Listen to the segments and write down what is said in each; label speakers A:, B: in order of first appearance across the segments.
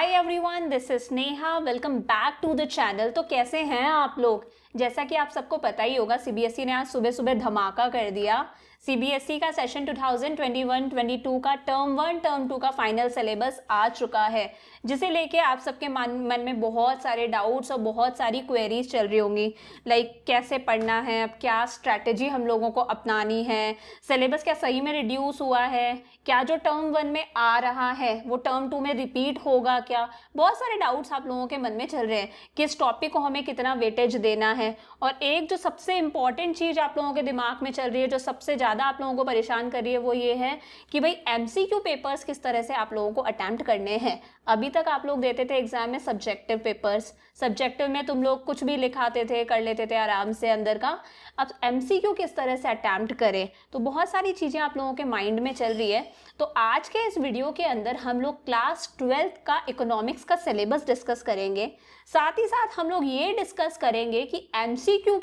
A: hi everyone this is Neha welcome back to the channel तो कैसे हैं आप लोग जैसा कि आप सबको पता ही होगा सीबीएसई e ने आज सुबह सुबह धमाका कर दिया सीबीएसई e का सेशन 2021-22 का टर्म वन टर्म टू का फाइनल सिलेबस आ चुका है जिसे लेके आप सबके मन मन में बहुत सारे डाउट्स और बहुत सारी क्वेरीज चल रही होंगी लाइक like, कैसे पढ़ना है अब क्या स्ट्रैटेजी हम लोगों को अपनानी है सिलेबस क्या सही में रिड्यूस हुआ है क्या जो टर्म वन में आ रहा है वो टर्म टू में रिपीट होगा क्या बहुत सारे डाउट्स आप लोगों के मन में चल रहे हैं किस टॉपिक को हमें कितना वेटेज देना है और एक जो सबसे इंपॉर्टेंट चीज़ आप लोगों के दिमाग में चल रही है जो सबसे ज़्यादा ज़्यादा आप लोगों को परेशान कर रही है वो ये है कि भाई एम पेपर्स किस तरह से आप लोगों को अटैम्प्ट करने हैं अभी तक आप लोग देते थे एग्जाम में सब्जेक्टिव पेपर्स सब्जेक्टिव में तुम लोग कुछ भी लिखाते थे कर लेते थे आराम से अंदर का अब एम किस तरह से अटैम्प्ट करें तो बहुत सारी चीज़ें आप लोगों के माइंड में चल रही है तो आज के इस वीडियो के अंदर हम लोग क्लास ट्वेल्थ का इकोनॉमिक्स का सिलेबस डिस्कस करेंगे साथ ही साथ हम लोग ये डिस्कस करेंगे कि एम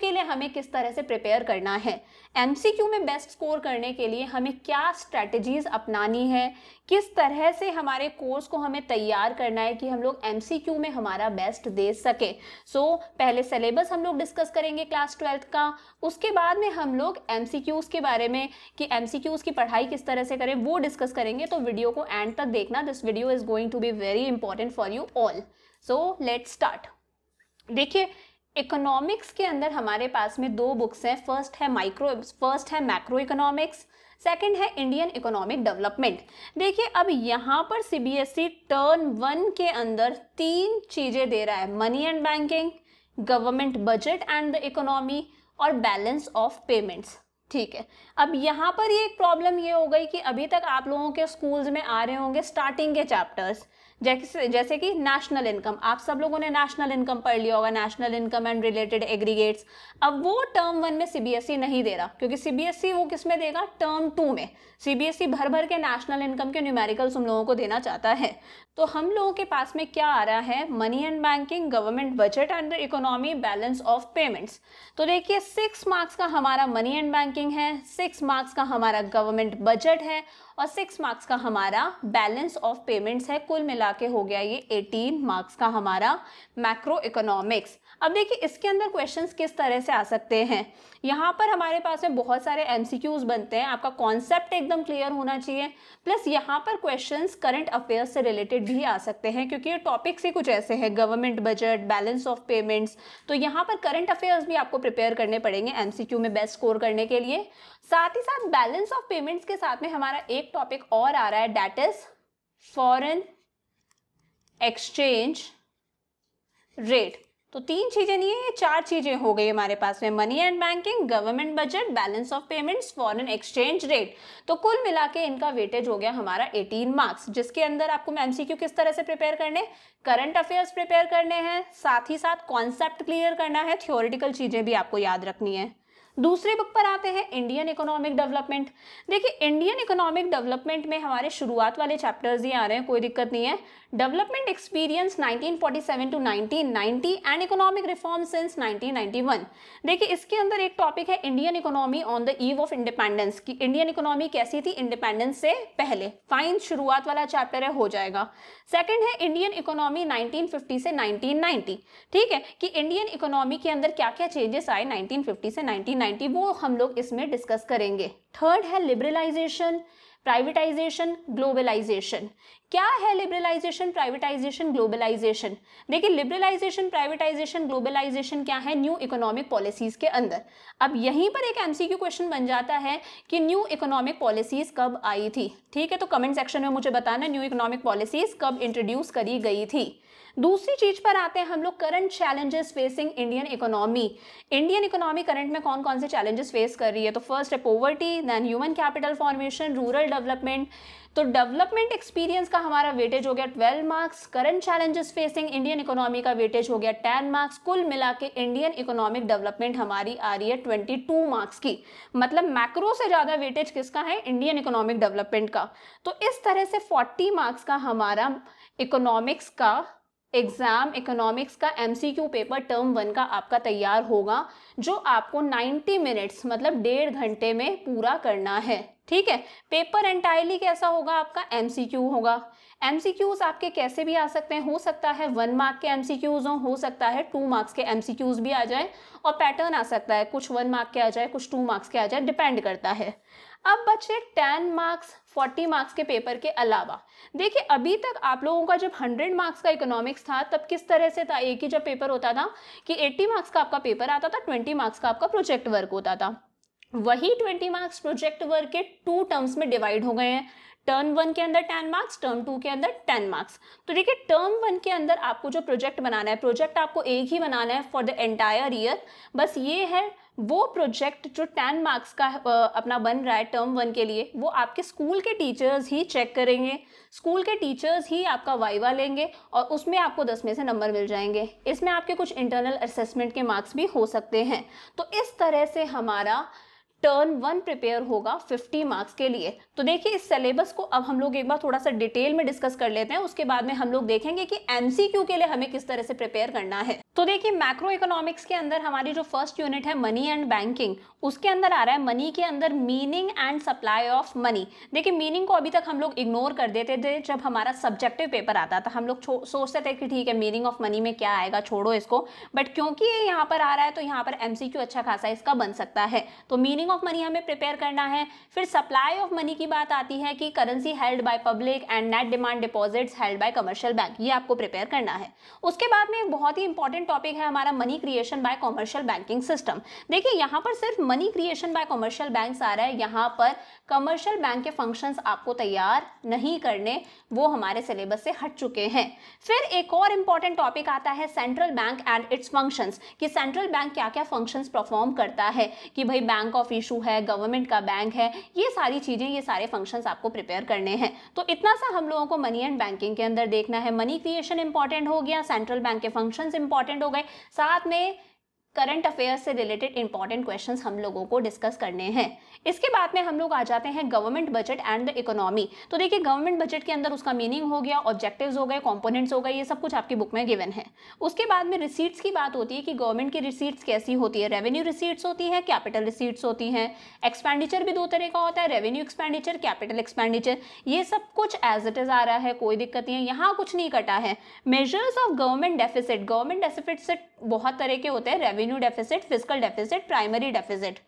A: के लिए हमें किस तरह से प्रिपेयर करना है एम में बेस्ट स्कोर करने के लिए हमें क्या स्ट्रैटेजीज अपनानी है किस तरह से हमारे कोर्स को हमें तैयार तैयार करना है कि हम लोग एम में हमारा बेस्ट दे सकें सो so, पहले सिलेबस हम लोग डिस्कस करेंगे क्लास ट्वेल्थ का उसके बाद में हम लोग एम के बारे में कि एम की पढ़ाई किस तरह से करें वो डिस्कस करेंगे तो वीडियो को एंड तक देखना this video is going to be very important for you all so let start देखिए इकोनॉमिक्स के अंदर हमारे पास में दो बुक्स हैं फर्स्ट है माइक्रो फर्स्ट है मैक्रो इकोनॉमिक्स सेकंड है इंडियन इकोनॉमिक डेवलपमेंट देखिए अब यहाँ पर सीबीएसई टर्न वन के अंदर तीन चीज़ें दे रहा है money and banking government budget and the economy और बैलेंस ऑफ पेमेंट्स ठीक है अब यहाँ पर ये एक प्रॉब्लम ये हो गई कि अभी तक आप लोगों के स्कूल्स में आ रहे होंगे स्टार्टिंग के चैप्टर्स जैसे जैसे कि नेशनल इनकम आप सब लोगों ने नेशनल इनकम पढ़ लिया होगा national income and related aggregates अब वो टर्म वन में सीबीएसई e नहीं दे रहा क्योंकि सीबीएसई e वो किस में देगा टर्म टू में सीबीएसई e भर भर के नेशनल इनकम के न्यूमेरिकल्स उन लोगों को देना चाहता है तो हम लोगों के पास में क्या आ रहा है money and banking government budget and economy balance of payments तो देखिए सिक्स मार्क्स का हमारा मनी एंड बैंकिंग है सिक्स मार्क्स का हमारा गवर्नमेंट बजट है और सिक्स मार्क्स का हमारा बैलेंस ऑफ पेमेंट्स है कुल मिला के हो गया ये एटीन मार्क्स का हमारा मैक्रो इकोनॉमिक्स अब देखिए इसके अंदर क्वेश्चंस किस तरह से आ सकते हैं यहाँ पर हमारे पास में बहुत सारे एमसीक्यूज बनते हैं आपका कॉन्सेप्ट एकदम क्लियर होना चाहिए प्लस यहाँ पर क्वेश्चंस करंट अफेयर्स से रिलेटेड भी आ सकते हैं क्योंकि ये टॉपिक्स ही कुछ ऐसे हैं government budget balance of payments तो यहाँ पर करंट अफेयर्स भी आपको प्रिपेयर करने पड़ेंगे एम में बेस्ट स्कोर करने के लिए साथ ही साथ बैलेंस ऑफ पेमेंट्स के साथ में हमारा एक टॉपिक और आ रहा है that is foreign exchange rate तो तीन चीज़ें नहीं है ये चार चीज़ें हो गई हमारे पास में money and banking government budget balance of payments foreign exchange rate तो कुल मिला के इनका वेटेज हो गया हमारा 18 मार्क्स जिसके अंदर आपको एमसीक्यू किस तरह से प्रिपेयर करने करंट अफेयर्स प्रिपेयर करने हैं साथ ही साथ कॉन्सेप्ट क्लियर करना है थियोरिटिकल चीज़ें भी आपको याद रखनी है दूसरे बुक पर आते हैं इंडियन इकोनॉमिक डेवलपमेंट देखिए इंडियन इकोनॉमिक डेवलपमेंट में हमारे शुरुआत वाले चैप्टर्स ही आ रहे हैं कोई दिक्कत नहीं है development experience 1947 to 1990 and economic reform since 1991 देखिए इसके अंदर एक टॉपिक है Indian economy on the eve of independence की इंडियन इकोनॉमी कैसी थी इंडिपेंडेंस से पहले फाइन शुरुआत वाला चैप्टर है हो जाएगा सेकेंड है इंडियन इकोनॉमी नाइनटीन से नाइनटीन ठीक है कि इंडियन इकोनॉमी के अंदर क्या क्या चेंजेस आए नाइनटीन से नाइनटीन 1990 वो हम लोग इसमें डिस्कस करेंगे थर्ड है लिबरलाइजेशन प्राइवेटाइजेशन ग्लोबलाइजेशन क्या है लिबरलाइजेशन प्राइवेटाइजेशन ग्लोबलाइजेशन देखिए लिबरलाइजेशन प्राइवेटाइजेशन ग्लोबलाइजेशन क्या है न्यू इकोनॉमिक पॉलिसीज के अंदर अब यहीं पर एक एमसीक्यू क्वेश्चन बन जाता है कि न्यू इकोनॉमिक पॉलिसीज कब आई थी ठीक है तो कमेंट सेक्शन में मुझे बताना न्यू इकोनॉमिक पॉलिसीज कब इंट्रोड्यूस करी गई थी दूसरी चीज पर आते हैं हम लोग current challenges facing Indian economy Indian economy current में कौन कौन से चैलेंजेस फेस कर रही है तो फर्स्ट है poverty then human capital formation rural development तो डेवलपमेंट एक्सपीरियंस का हमारा वेटेज हो गया 12 marks current challenges facing Indian economy का वेटेज हो गया 10 मार्क्स कुल मिला के इंडियन इकोनॉमिक डेवलपमेंट हमारी आ रही है 22 मार्क्स की मतलब मैक्रो से ज़्यादा वेटेज किसका है इंडियन इकोनॉमिक डेवलपमेंट का तो इस तरह से 40 मार्क्स का हमारा इकोनॉमिक्स का एग्ज़ाम इकोनॉमिक्स का एमसीक्यू पेपर टर्म वन का आपका तैयार होगा जो आपको नाइन्टी मिनट्स मतलब डेढ़ घंटे में पूरा करना है ठीक है पेपर एंटायरली कैसा होगा आपका एमसीक्यू होगा एमसीक्यूज आपके कैसे भी आ सकते हैं हो सकता है वन मार्क के एमसीक्यूज क्यूज हो सकता है टू मार्क्स के एमसीक्यूज भी आ जाए और पैटर्न आ सकता है कुछ वन मार्क के आ जाए कुछ टू मार्क्स के आ जाए डिपेंड करता है अब बच्चे टेन मार्क्स फोर्टी मार्क्स के पेपर के अलावा देखिए अभी तक आप लोगों का जब हंड्रेड मार्क्स का इकोनॉमिक्स था तब किस तरह से था एक ही जब पेपर होता था कि एट्टी मार्क्स का आपका पेपर आता था ट्वेंटी मार्क्स का आपका प्रोजेक्ट वर्क होता था वही ट्वेंटी मार्क्स प्रोजेक्ट वर्क के टू टर्म्स में डिवाइड हो गए हैं टर्म वन के अंदर टेन मार्क्स टर्म टू के अंदर टेन मार्क्स तो देखिए टर्म वन के अंदर आपको जो प्रोजेक्ट बनाना है प्रोजेक्ट आपको एक ही बनाना है फॉर द एंटायर ईयर बस ये है वो प्रोजेक्ट जो टेन मार्क्स का अपना बन रहा है टर्म वन के लिए वो आपके स्कूल के टीचर्स ही चेक करेंगे स्कूल के टीचर्स ही आपका वाइवा लेंगे और उसमें आपको दस में से नंबर मिल जाएंगे इसमें आपके कुछ इंटरनल असेसमेंट के मार्क्स भी हो सकते हैं तो इस तरह से हमारा टर्न वन प्रिपेयर होगा 50 मार्क्स के लिए तो देखिए इस सिलेबस को अब हम लोग एक बार थोड़ा सा डिटेल में डिस्कस कर लेते हैं उसके बाद में हम लोग देखेंगे कि एमसीक्यू के लिए हमें किस तरह से प्रिपेयर करना है तो देखिए मैक्रो इकोनॉमिक्स के अंदर हमारी जो फर्स्ट यूनिट है मनी एंड बैंकिंग उसके अंदर आ रहा है मनी के अंदर meaning and supply of money देखिए मीनिंग को अभी तक हम लोग इग्नोर कर देते थे जब हमारा सब्जेक्टिव पेपर आता था हम लोग सोचते थे कि ठीक है मीनिंग ऑफ मनी में क्या आएगा छोड़ो इसको बट क्योंकि ये यहाँ पर आ रहा है तो यहाँ पर एमसीक्यू अच्छा खासा इसका बन सकता है तो मीनिंग मेकिंग ऑफ मनी हमें प्रिपेयर करना है फिर सप्लाई ऑफ मनी की बात आती है कि currency held by public and net demand deposits held by commercial bank ये आपको प्रिपेयर करना है उसके बाद में एक बहुत ही इंपॉर्टेंट टॉपिक है हमारा money creation by commercial banking system देखिए यहाँ पर सिर्फ money creation by commercial bank आ रहा है यहाँ पर कमर्शियल बैंक के फंक्शन आपको तैयार नहीं करने वो हमारे सिलेबस से हट चुके हैं फिर एक और इंपॉर्टेंट टॉपिक आता है central bank and its functions कि सेंट्रल बैंक क्या क्या फंक्शंस परफॉर्म करता है कि भाई बैंक ऑफ इशू है गवर्नमेंट का बैंक है ये सारी चीज़ें ये सारे फंक्शंस आपको प्रिपेयर करने हैं तो इतना सा हम लोगों को मनी एंड बैंकिंग के अंदर देखना है मनी क्रिएशन इंपॉर्टेंट हो गया सेंट्रल बैंक के फंक्शंस इंपॉर्टेंट हो गए साथ में करंट अफेयर्स से रिलेटेड इंपॉर्टेंट क्वेश्चंस हम लोगों को डिस्कस करने हैं इसके बाद में हम लोग आ जाते हैं government budget and the economy तो देखिए गवर्नमेंट बजट के अंदर उसका मीनिंग हो गया ऑब्जेक्टिव्स हो गए कॉम्पोनेंट्स हो गए ये सब कुछ आपकी बुक में गिवन है उसके बाद में रिसीट्स की बात होती है कि गवर्नमेंट की रिसीट्स कैसी होती है रेवेन्यू रिसीट्स होती है कैपिटल रिसीट्स होती हैं एक्सपेंडिचर भी दो तरह का होता है रेवेन्यू एक्सपेंडिचर कैपिटल एक्सपेंडिचर ये सब कुछ एज इट इज़ आ रहा है कोई दिक्कत नहीं है यहाँ कुछ नहीं कटा है measures of government deficit government deficit बहुत तरह के होते हैं revenue deficit fiscal deficit primary deficit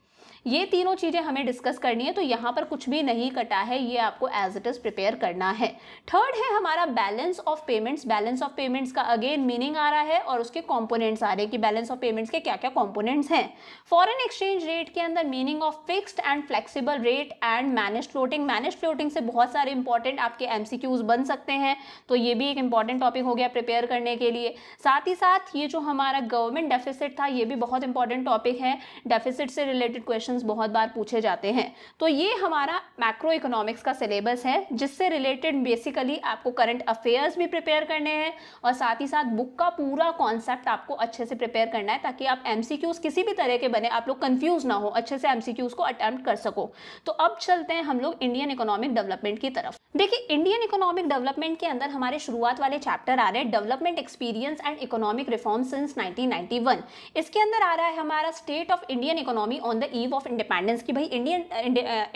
A: ये तीनों चीज़ें हमें डिस्कस करनी है तो यहाँ पर कुछ भी नहीं कटा है ये आपको एज इट इज़ प्रिपेयर करना है थर्ड है हमारा balance of payments balance of payments का अगेन मीनिंग आ रहा है और उसके कॉम्पोनेंट्स आ रहे हैं कि बैलेंस ऑफ पेमेंट्स के क्या क्या कॉम्पोनेंट्स हैं फॉरन एक्सचेंज रेट के अंदर meaning of fixed and flexible rate and manage floating manage floating से बहुत सारे इंपॉर्टेंट आपके एमसीक्यूज बन सकते हैं तो ये भी एक इंपॉर्टेंट टॉपिक हो गया प्रिपेयर करने के लिए साथ ही साथ ये जो हमारा गवर्नमेंट डेफिसिट था ये भी बहुत इंपॉर्टेंट टॉपिक है डेफिसिट से रिलेटेड क्वेश्चन क्वेश्चन बहुत बार पूछे जाते हैं तो ये हमारा मैक्रो इकोनॉमिक्स का सिलेबस है जिससे रिलेटेड बेसिकली आपको करंट अफेयर्स भी प्रिपेयर करने हैं और साथ ही साथ बुक का पूरा कॉन्सेप्ट आपको अच्छे से प्रिपेयर करना है ताकि आप एम किसी भी तरह के बने आप लोग कन्फ्यूज ना हो अच्छे से एम को अटैम्प्ट कर सको तो अब चलते हैं हम लोग इंडियन इकोनॉमिक डेवलपमेंट की तरफ देखिए इंडियन इकोनॉमिक डेवलपमेंट के अंदर हमारे शुरुआत वाले चैप्टर आ रहे हैं development experience and economic reform since 1991 इसके अंदर आ रहा है हमारा state of Indian economy on the eve of independence कि भाई इंडियन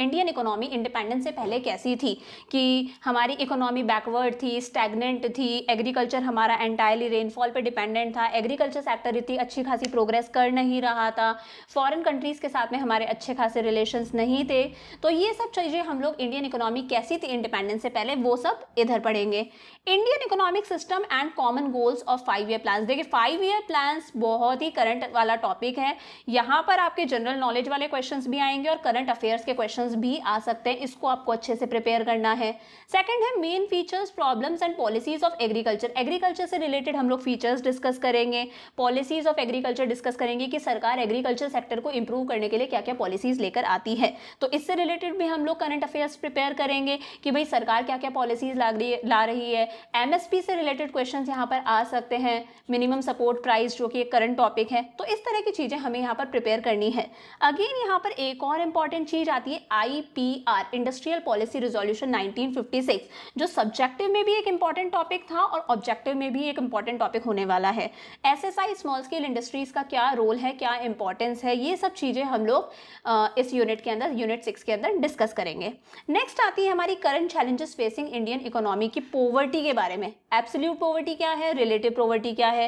A: इंडियन इकोनॉमी इंडिपेंडेंस से पहले कैसी थी कि हमारी इकोनॉमी बैकवर्ड थी स्टैगनेंट थी एग्रीकल्चर हमारा एंटायरली रेनफॉल पर डिपेंडेंट था एग्रीकल्चर सेक्टर इतनी अच्छी खासी प्रोग्रेस कर नहीं रहा था फॉरेन कंट्रीज़ के साथ में हमारे अच्छे खासे रिलेशन नहीं थे तो ये सब चीज़ें हम लोग इंडियन इकोनॉमी कैसी थी इंडिपेंडेंस से पहले वो सब इधर पढ़ेंगे Indian economic system and common goals of five year plan देखिए फाइव ईयर प्लान बहुत ही करंट वाला टॉपिक है यहाँ पर आपके जनरल नॉलेज वाले क्वेश्चन भी आएंगे और करंट अफेयर्स के क्वेश्चन भी आ सकते हैं इसको आपको अच्छे से प्रिपेयर करना है सेकेंड है main features problems and policies of agriculture agriculture से रिलेटेड हम लोग फीचर्स डिस्कस करेंगे पॉलिसीज ऑफ एग्रीकल्चर डिस्कस करेंगे कि सरकार एग्रीकल्चर सेक्टर को इंप्रूव करने के लिए क्या क्या पॉलिसीज लेकर आती है तो इससे रिलेटेड भी हम लोग करंट अफेयर्स प्रिपेयर करेंगे कि भाई सरकार क्या क्या पॉलिसीज ला रही ला रही है एमएसपी से रिलेटेड क्वेश्चन यहाँ पर आ सकते हैं मिनिमम सपोर्ट प्राइस जो कि एक करंट टॉपिक है तो इस तरह की चीज़ें हमें यहाँ पर प्रिपेयर करनी है अगेन यहाँ पर एक और इम्पॉर्टेंट चीज आती है आईपीआर इंडस्ट्रियल पॉलिसी रिजोल्यूशन 1956 जो सब्जेक्टिव में भी एक इंपॉर्टेंट टॉपिक था और ऑब्जेक्टिव में भी एक इंपॉर्टेंट टॉपिक होने वाला है एसएसआई स्मॉल स्केल इंडस्ट्रीज का क्या रोल है क्या इंपॉर्टेंस है ये सब चीजें हम लोग इस यूनिट के अंदर यूनिट सिक्स के अंदर डिस्कस करेंगे नेक्स्ट आती है हमारी current challenges facing Indian economy की पोवर्टी के बारे में एब्सोल्यूट पॉवर्टी क्या है रिलेटिव पॉवर्टी क्या है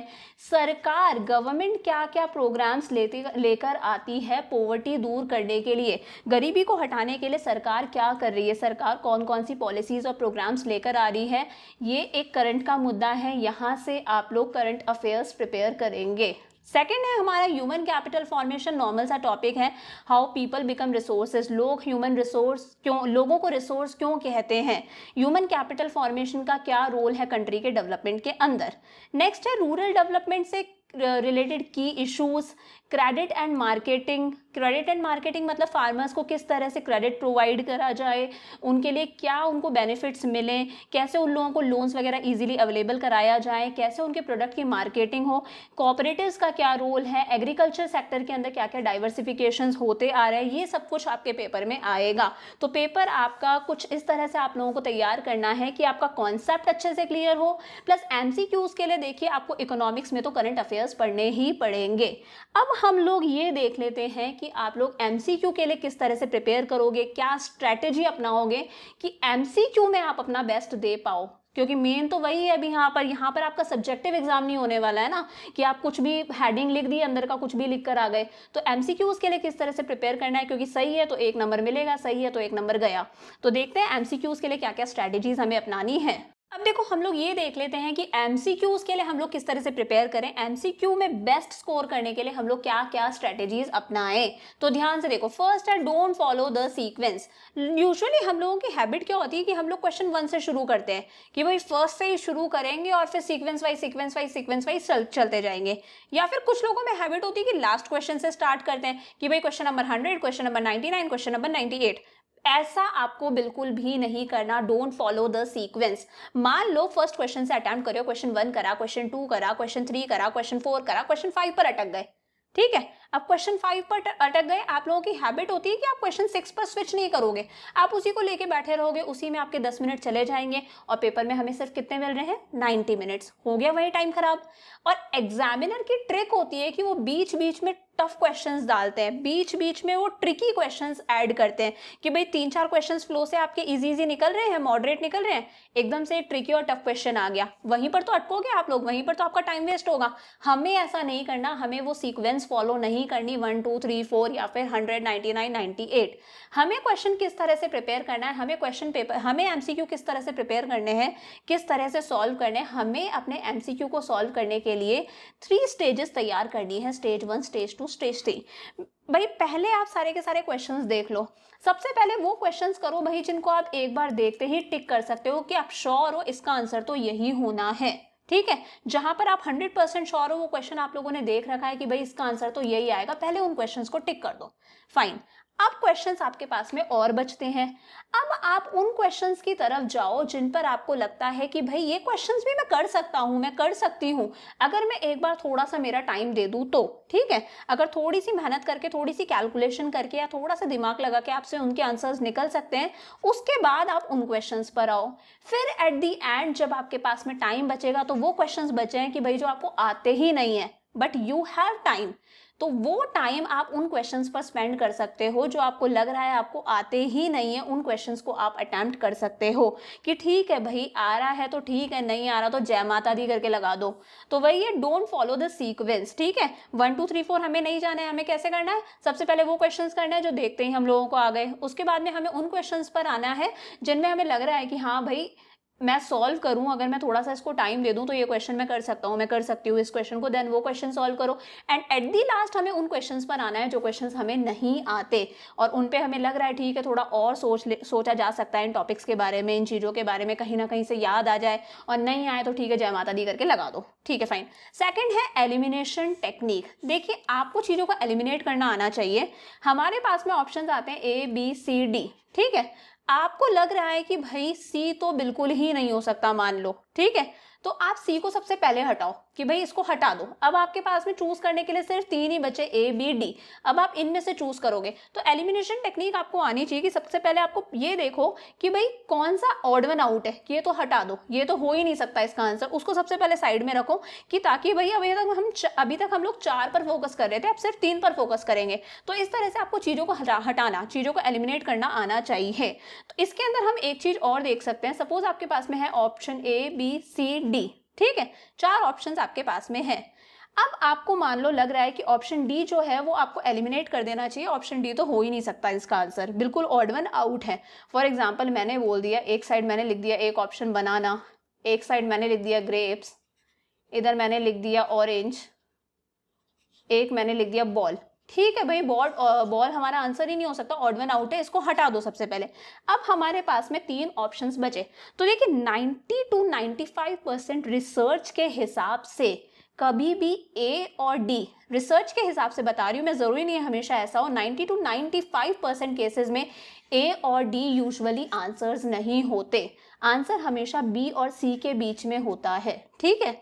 A: सरकार गवर्नमेंट क्या क्या प्रोग्राम्स लेते लेकर आती है पॉवर्टी दूर करने के लिए गरीबी को हटाने के लिए सरकार क्या कर रही है सरकार कौन कौन सी पॉलिसीज़ और प्रोग्राम्स लेकर आ रही है ये एक करंट का मुद्दा है यहाँ से आप लोग करंट अफेयर्स प्रिपेयर करेंगे सेकेंड है हमारा ह्यूमन कैपिटल फॉर्मेशन नॉर्मल सा टॉपिक है हाउ पीपल बिकम रिसोर्सेज लोग ह्यूमन रिसोर्स क्यों लोगों को रिसोर्स क्यों कहते हैं ह्यूमन कैपिटल फॉर्मेशन का क्या रोल है कंट्री के डेवलपमेंट के अंदर नेक्स्ट है रूरल डेवलपमेंट से रिलेटेड की issues credit and marketing credit and marketing मतलब फार्मर्स को किस तरह से क्रेडिट प्रोवाइड करा जाए उनके लिए क्या उनको बेनिफिट्स मिलें कैसे उन लोगों को लोन्स वगैरह इजीली अवेलेबल कराया जाए कैसे उनके प्रोडक्ट की मार्केटिंग हो कॉपरेटिव्स का क्या रोल है एग्रीकल्चर सेक्टर के अंदर क्या क्या डाइवर्सिफिकेशन होते आ रहे हैं ये सब कुछ आपके पेपर में आएगा तो पेपर आपका कुछ इस तरह से आप लोगों को तैयार करना है कि आपका कॉन्सेप्ट अच्छे से क्लियर हो प्लस एम के लिए देखिए आपको इकोनॉमिक्स में तो करंट अफेयर्स पढ़ने ही पड़ेंगे अब हम लोग ये देख लेते हैं कि आप लोग एम के लिए किस तरह से प्रिपेयर करोगे क्या स्ट्रैटेजी अपनाओगे कि एम में आप अपना बेस्ट दे पाओ क्योंकि मेन तो वही है अभी यहाँ पर यहाँ पर आपका सब्जेक्टिव एग्जाम नहीं होने वाला है ना कि आप कुछ भी हेडिंग लिख दी अंदर का कुछ भी लिख कर आ गए तो एम के लिए किस तरह से प्रिपेयर करना है क्योंकि सही है तो एक नंबर मिलेगा सही है तो एक नंबर गया तो देखते हैं एम के लिए क्या क्या स्ट्रैटेजीज हमें अपनानी है अब देखो हम लोग ये देख लेते हैं कि एम के लिए हम लोग किस तरह से प्रिपेयर करें एम में बेस्ट स्कोर करने के लिए हम लोग क्या क्या स्ट्रेटेजीज अपनाएं तो ध्यान से देखो फर्स्ट है don't follow the sequence usually हम लोगों की हैबिट क्या होती है कि हम लोग क्वेश्चन वन से शुरू करते हैं कि भाई फर्स्ट से ही शुरू करेंगे और फिर sequence wise sequence wise sequence wise चलते जाएंगे या फिर कुछ लोगों में हैबिट होती है कि लास्ट क्वेश्चन से स्टार्ट करते हैं कि भाई question number hundred question number ninety question number ninety ऐसा आपको बिल्कुल भी नहीं करना डोंट फॉलो द सीक्वेंस मान लो फर्स्ट क्वेश्चन से अटैम्प्ट करो क्वेश्चन वन करा क्वेश्चन टू करा क्वेश्चन थ्री करा क्वेश्चन फोर करा क्वेश्चन फाइव पर अटक गए ठीक है अब क्वेश्चन फाइव पर अटक गए आप लोगों की हैबिट होती है कि आप क्वेश्चन सिक्स पर स्विच नहीं करोगे आप उसी को लेके बैठे रहोगे उसी में आपके दस मिनट चले जाएंगे और पेपर में हमें सिर्फ कितने मिल रहे हैं नाइन्टी मिनट्स हो गया वही टाइम खराब और एग्जामिनर की ट्रिक होती है कि वो बीच बीच में टफ क्वेश्चंस डालते हैं बीच बीच में वो ट्रिकी क्वेश्चंस ऐड करते हैं कि भाई तीन चार क्वेश्चंस फ्लो से आपके इजी इजी निकल रहे हैं मॉडरेट निकल रहे हैं एकदम से ट्रिकी और टफ क्वेश्चन आ गया वहीं पर तो अटकोगे आप लोग वहीं पर तो आपका टाइम वेस्ट होगा हमें ऐसा नहीं करना हमें वो सीक्वेंस फॉलो नहीं नहीं करनी वन टू थ्री फोर या फिर hundred ninety nine ninety eight हमें क्वेश्चन किस तरह से प्रिपेयर करना है हमें क्वेश्चन पेपर हमें एमसीक्यू किस तरह से प्रिपेयर करने हैं किस तरह से सॉल्व करने हैं हमें अपने एमसीक्यू को सॉल्व करने के लिए थ्री स्टेजेस तैयार करनी है stage one stage two stage three भाई पहले आप सारे के सारे क्वेश्चंस देख लो सबसे पहले वो क्वेश्चंस करो भाई जिनको आप एक बार देखते ही टिक कर सकते हो कि आप श्योर हो इसका आंसर तो यही होना है ठीक है जहां पर आप 100 परसेंट श्योर हो वो क्वेश्चन आप लोगों ने देख रखा है कि भाई इसका आंसर तो यही आएगा पहले उन क्वेश्चंस को टिक कर दो फाइन अब क्वेश्चंस आपके पास में और बचते हैं अब आप उन क्वेश्चंस की तरफ जाओ जिन पर आपको लगता है कि भाई ये क्वेश्चंस भी मैं कर सकता हूँ मैं कर सकती हूँ अगर मैं एक बार थोड़ा सा मेरा टाइम दे दूँ तो ठीक है अगर थोड़ी सी मेहनत करके थोड़ी सी कैलकुलेशन करके या थोड़ा सा दिमाग लगा के आपसे उनके आंसर्स निकल सकते हैं उसके बाद आप उन क्वेश्चन पर आओ फिर एट दी एंड जब आपके पास में टाइम बचेगा तो वो क्वेश्चन बचे हैं कि भाई जो आपको आते ही नहीं है बट यू हैव टाइम तो वो टाइम आप उन क्वेश्चंस पर स्पेंड कर सकते हो जो आपको लग रहा है आपको आते ही नहीं है उन क्वेश्चंस को आप अटैम्प्ट कर सकते हो कि ठीक है भाई आ रहा है तो ठीक है नहीं आ रहा तो जय माता दी करके लगा दो तो वही है डोंट फॉलो द सीक्वेंस ठीक है वन टू थ्री फोर हमें नहीं जाना है हमें कैसे करना है सबसे पहले वो क्वेश्चन करना है जो देखते ही हम लोगों को आ गए उसके बाद में हमें उन क्वेश्चन पर आना है जिनमें हमें लग रहा है कि हाँ भाई मैं सॉल्व करूं अगर मैं थोड़ा सा इसको टाइम दे दूं तो ये क्वेश्चन मैं कर सकता हूं मैं कर सकती हूँ इस क्वेश्चन को देन वो क्वेश्चन सॉल्व करो एंड एट दी लास्ट हमें उन क्वेश्चन पर आना है जो क्वेश्चन हमें नहीं आते और उन पर हमें लग रहा है ठीक है थोड़ा और सोच ले सोचा जा सकता है इन टॉपिक्स के बारे में इन चीज़ों के बारे में कहीं ना कहीं से याद आ जाए और नहीं आए तो ठीक है जय माता दी करके लगा दो ठीक है फाइन सेकेंड है एलिमिनेशन टेक्निक देखिए आपको चीज़ों को एलिमिनेट करना आना चाहिए हमारे पास में ऑप्शन आते हैं ए बी सी डी ठीक है आपको लग रहा है कि भाई सी तो बिल्कुल ही नहीं हो सकता मान लो ठीक है तो आप सी को सबसे पहले हटाओ कि भाई इसको हटा दो अब आपके पास में चूज करने के लिए सिर्फ तीन ही बचे ए बी डी अब आप इनमें से चूज करोगे तो एलिमिनेशन टेक्निक आपको आनी चाहिए कि सबसे पहले आपको ये देखो कि भाई कौन सा ऑड वन आउट है कि ये तो हटा दो ये तो हो ही नहीं सकता इसका आंसर उसको सबसे पहले साइड में रखो कि ताकि भाई अभी तक हम अभी तक हम लोग चार पर फोकस कर रहे थे अब सिर्फ तीन पर फोकस करेंगे तो इस तरह से आपको चीज़ों को हटा हटाना चीज़ों को एलिमिनेट करना आना चाहिए तो इसके अंदर हम एक चीज़ और देख सकते हैं सपोज आपके पास में है option A B C D ठीक है चार ऑप्शंस आपके पास में है अब आपको मान लो लग रहा है कि ऑप्शन डी जो है वो आपको एलिमिनेट कर देना चाहिए ऑप्शन डी तो हो ही नहीं सकता इसका आंसर बिल्कुल ऑड वन आउट है फॉर एग्जाम्पल मैंने बोल दिया एक साइड मैंने लिख दिया एक ऑप्शन बनाना एक साइड मैंने लिख दिया ग्रेप्स इधर मैंने लिख दिया ऑरेंज एक मैंने लिख दिया बॉल ठीक है भाई बॉल बॉल हमारा आंसर ही नहीं हो सकता ऑडवन आउट है इसको हटा दो सबसे पहले अब हमारे पास में तीन ऑप्शन बचे तो देखिए ninety two ninety five percent research के हिसाब से कभी भी ए और डी रिसर्च के हिसाब से बता रही हूँ मैं ज़रूरी नहीं है हमेशा ऐसा हो 90 टू 95 परसेंट केसेज में ए और डी यूजुअली आंसर्स नहीं होते आंसर हमेशा बी और सी के बीच में होता है ठीक है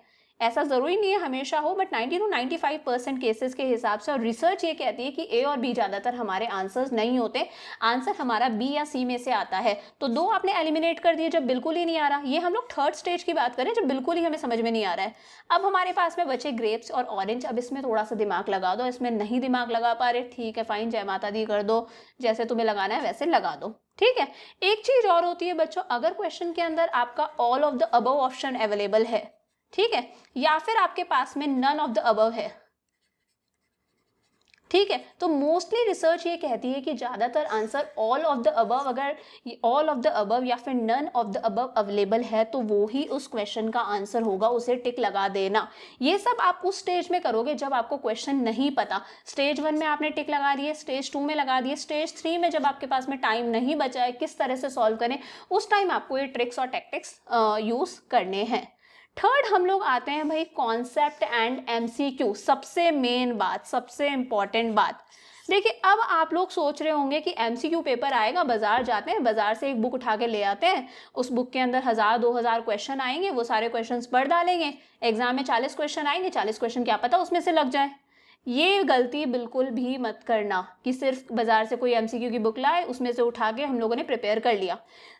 A: ऐसा ज़रूरी नहीं है हमेशा हो बट 90 टू 95 परसेंट केसेस के हिसाब से और रिसर्च ये कहती है कि ए और बी ज़्यादातर हमारे आंसर्स नहीं होते आंसर हमारा बी या सी में से आता है तो दो आपने एलिमिनेट कर दिए जब बिल्कुल ही नहीं आ रहा ये हम लोग थर्ड स्टेज की बात करें जब बिल्कुल ही हमें समझ में नहीं आ रहा है अब हमारे पास में बचे ग्रेप्स और ऑरेंज अब इसमें थोड़ा सा दिमाग लगा दो इसमें नहीं दिमाग लगा पा रहे ठीक है फाइन जय माता दी कर दो जैसे तुम्हें लगाना है वैसे लगा दो ठीक है एक चीज़ और होती है बच्चों अगर क्वेश्चन के अंदर आपका all of the above option available है ठीक है या फिर आपके पास में नन ऑफ द अबव है ठीक है तो मोस्टली रिसर्च ये कहती है कि ज़्यादातर answer all of the above अगर ऑल ऑफ द अबव या फिर none of the above available है तो वो ही उस क्वेश्चन का आंसर होगा उसे टिक लगा देना ये सब आप उस स्टेज में करोगे जब आपको क्वेश्चन नहीं पता स्टेज वन में आपने टिक लगा दिए स्टेज टू में लगा दिए स्टेज थ्री में जब आपके पास में टाइम नहीं बचा है किस तरह से सॉल्व करें उस टाइम आपको ये ट्रिक्स और टेक्टिक्स यूज़ करने हैं थर्ड हम लोग आते हैं भाई कॉन्सेप्ट एंड एमसीक्यू सबसे मेन बात सबसे इम्पॉर्टेंट बात देखिए अब आप लोग सोच रहे होंगे कि एमसीक्यू पेपर आएगा बाजार जाते हैं बाजार से एक बुक उठा के ले आते हैं उस बुक के अंदर हज़ार दो हज़ार क्वेश्चन आएंगे वो सारे क्वेश्चन पढ़ डालेंगे एग्जाम में चालीस क्वेश्चन आएंगे चालीस क्वेश्चन क्या पता उसमें से लग जाए ये गलती बिल्कुल भी मत करना कि सिर्फ बाज़ार से कोई एमसीक्यू की बुक लाए उसमें से उठा के हम लोगों ने प्रिपेयर कर लिया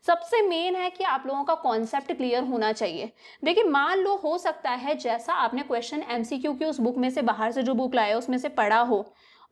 A: सबसे मेन है कि आप लोगों का कॉन्सेप्ट क्लियर होना चाहिए देखिए मान लो हो सकता है जैसा आपने क्वेश्चन एमसीक्यू की उस बुक में से बाहर से जो बुक लाया उसमें से पढ़ा हो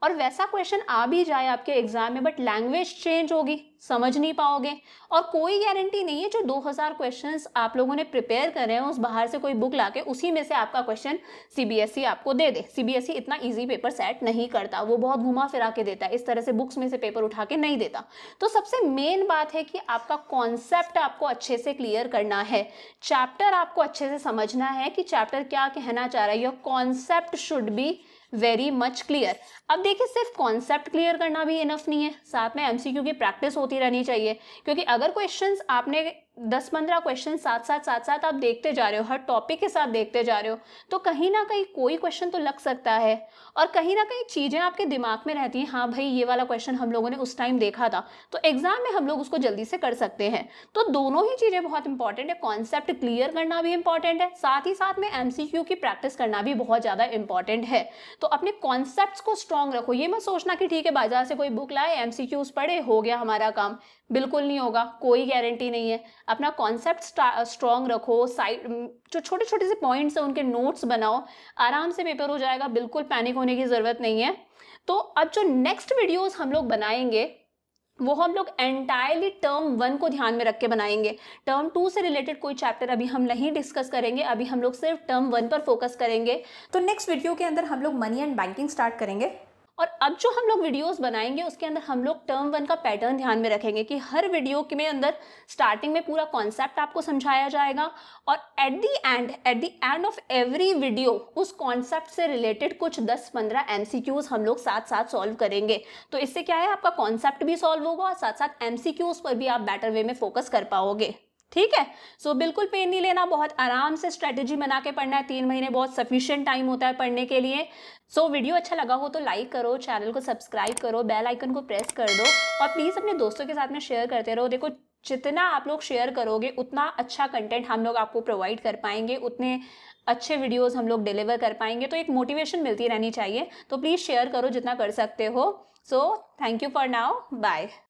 A: और वैसा क्वेश्चन आ भी जाए आपके एग्जाम में बट लैंग्वेज चेंज होगी समझ नहीं पाओगे और कोई गारंटी नहीं है जो 2000 क्वेश्चंस आप लोगों ने प्रिपेयर करे हैं उस बाहर से कोई बुक लाके उसी में से आपका क्वेश्चन सीबीएसई e आपको दे दे सीबीएसई e इतना इजी पेपर सेट नहीं करता वो बहुत घुमा फिरा के देता है इस तरह से बुक्स में से पेपर उठा के नहीं देता तो सबसे मेन बात है कि आपका कॉन्सेप्ट आपको अच्छे से क्लियर करना है चैप्टर आपको अच्छे से समझना है कि चैप्टर क्या कहना चाह रहा है your concept should be very much clear अब देखिए सिर्फ कॉन्सेप्ट क्लियर करना भी इनफ नहीं है साथ में एमसीक्यू की प्रैक्टिस होती रहनी चाहिए क्योंकि अगर क्वेश्चंस आपने दस पंद्रह क्वेश्चन साथ साथ साथ साथ आप देखते जा रहे हो हर टॉपिक के साथ देखते जा रहे हो तो कहीं ना कहीं कोई क्वेश्चन तो लग सकता है और कहीं ना कहीं चीज़ें आपके दिमाग में रहती हैं हाँ भाई ये वाला क्वेश्चन हम लोगों ने उस टाइम देखा था तो एग्ज़ाम में हम लोग उसको जल्दी से कर सकते हैं तो दोनों ही चीज़ें बहुत इंपॉर्टेंट है कॉन्सेप्ट क्लियर करना भी इंपॉर्टेंट है साथ ही साथ में एम की प्रैक्टिस करना भी बहुत ज़्यादा इंपॉर्टेंट है तो अपने कॉन्सेप्ट को स्ट्रॉन्ग रखो ये मत सोचना कि ठीक है बाजार से कोई बुक लाए एम पढ़े हो गया हमारा काम बिल्कुल नहीं होगा कोई गारंटी नहीं है अपना कॉन्सेप्ट स्ट्रॉन्ग रखो साइड जो छोटे छोटे से पॉइंट्स हैं उनके नोट्स बनाओ आराम से पेपर हो जाएगा बिल्कुल पैनिक होने की ज़रूरत नहीं है तो अब जो नेक्स्ट वीडियोस हम लोग बनाएंगे वो हम लोग एंटायरली टर्म वन को ध्यान में रख के बनाएंगे टर्म टू से रिलेटेड कोई चैप्टर अभी हम नहीं डिस्कस करेंगे अभी हम लोग सिर्फ टर्म वन पर फोकस करेंगे तो नेक्स्ट वीडियो के अंदर हम लोग मनी एंड बैंकिंग स्टार्ट करेंगे और अब जो हम लोग वीडियोस बनाएंगे उसके अंदर हम लोग टर्म वन का पैटर्न ध्यान में रखेंगे कि हर वीडियो के में अंदर स्टार्टिंग में पूरा कॉन्सेप्ट आपको समझाया जाएगा और at the end at the end of every video उस कॉन्सेप्ट से रिलेटेड कुछ 10-15 एम हम लोग साथ साथ सॉल्व करेंगे तो इससे क्या है आपका कॉन्सेप्ट भी सॉल्व होगा और साथ साथ एम पर भी आप बेटर वे में फोकस कर पाओगे ठीक है सो so, बिल्कुल पेन नहीं लेना बहुत आराम से स्ट्रेटेजी बना के पढ़ना है तीन महीने बहुत सफिशियंट टाइम होता है पढ़ने के लिए सो so, वीडियो अच्छा लगा हो तो लाइक करो चैनल को सब्सक्राइब करो बेल आइकन को प्रेस कर दो और प्लीज़ अपने दोस्तों के साथ में शेयर करते रहो देखो जितना आप लोग शेयर करोगे उतना अच्छा कंटेंट हम लोग आपको प्रोवाइड कर पाएंगे उतने अच्छे वीडियोज़ हम लोग डिलीवर कर पाएंगे तो एक मोटिवेशन मिलती रहनी चाहिए तो प्लीज़ शेयर करो जितना कर सकते हो so thank you for now bye